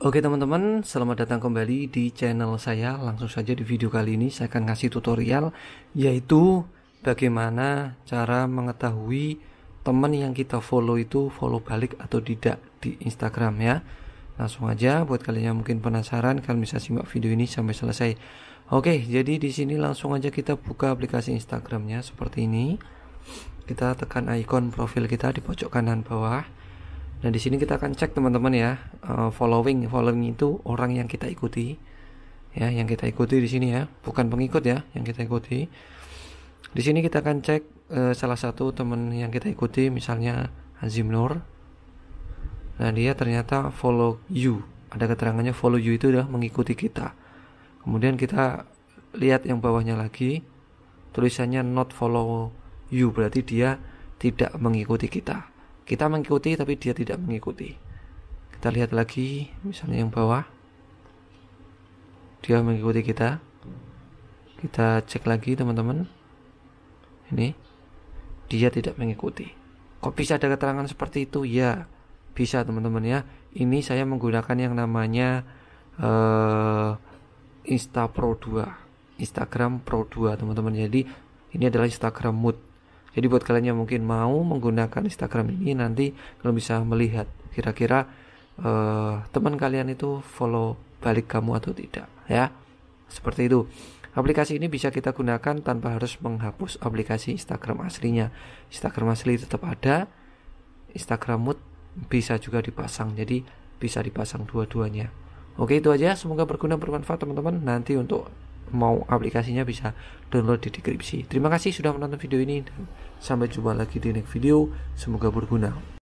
Oke teman-teman, selamat datang kembali di channel saya. Langsung saja di video kali ini saya akan ngasih tutorial yaitu bagaimana cara mengetahui teman yang kita follow itu follow balik atau tidak di Instagram ya. Langsung aja buat kalian yang mungkin penasaran kalian bisa simak video ini sampai selesai. Oke, jadi di sini langsung aja kita buka aplikasi Instagramnya seperti ini. Kita tekan ikon profil kita di pojok kanan bawah Nah di sini kita akan cek teman-teman ya eh, following following itu orang yang kita ikuti ya yang kita ikuti di sini ya bukan pengikut ya yang kita ikuti. Di sini kita akan cek uh, salah satu teman yang kita ikuti misalnya Azim Nur. Nah dia ternyata follow you ada keterangannya follow you itu udah mengikuti kita. Kemudian kita lihat yang bawahnya lagi tulisannya not follow you berarti dia tidak mengikuti kita kita mengikuti tapi dia tidak mengikuti. Kita lihat lagi, misalnya yang bawah. Dia mengikuti kita. Kita cek lagi, teman-teman. Ini dia tidak mengikuti. Kok bisa ada keterangan seperti itu? Ya, bisa teman-teman ya. Ini saya menggunakan yang namanya uh, Insta Pro 2. Instagram Pro 2, teman-teman. Jadi, ini adalah Instagram Mood jadi buat kalian yang mungkin mau menggunakan Instagram ini nanti kalian bisa melihat kira-kira uh, teman kalian itu follow balik kamu atau tidak ya. Seperti itu. Aplikasi ini bisa kita gunakan tanpa harus menghapus aplikasi Instagram aslinya. Instagram asli tetap ada. Instagram Mood bisa juga dipasang. Jadi bisa dipasang dua-duanya. Oke, itu aja. Semoga berguna bermanfaat teman-teman. Nanti untuk mau aplikasinya bisa download di deskripsi. Terima kasih sudah menonton video ini dan sampai jumpa lagi di next video. Semoga berguna.